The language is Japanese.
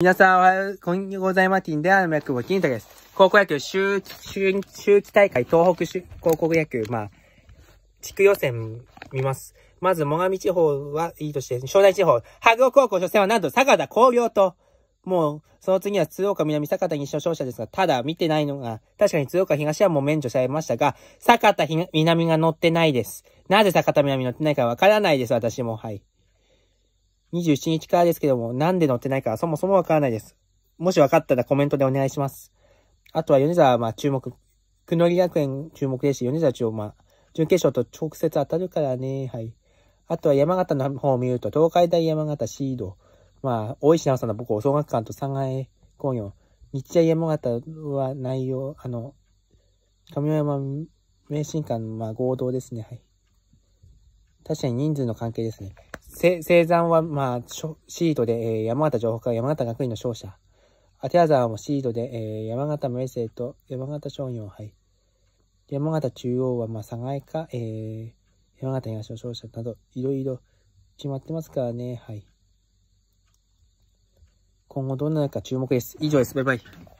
皆さんおはよう、こんにございます。ティンデアの脈保金太です。高校野球、秋季、周期大会、東北高校野球、まあ、地区予選見ます。まず、最上地方はいいとして、正代地方、白鵬高校初戦はなんと、坂田工業と、もう、その次は鶴岡南坂田西の勝者ですが、ただ見てないのが、確かに鶴岡東はもう免除されましたが、坂田南が乗ってないです。なぜ坂田南乗ってないかわからないです、私も。はい。27日からですけども、なんで載ってないかそもそもわからないです。もしわかったらコメントでお願いします。あとは米沢はまあ注目、くのり学園注目ですし、米沢中央まあ、準決勝と直接当たるからね、はい。あとは山形の方を見ると、東海大山形シード、まあ、大石直さんの僕、総学館と三階工業、日大山形は内容、あの、神山名神館、まあ合同ですね、はい。確かに人数の関係ですね。生産は、まあ、シートで、えー、山形情報科山形学院の勝者。アテアザーもシードで、えー、山形明生と山形商業杯。山形中央は、まあ、佐賀か、えー、山形東の勝者など、いろいろ決まってますからね。はい。今後どんなのか注目です。以上です。バイバイ。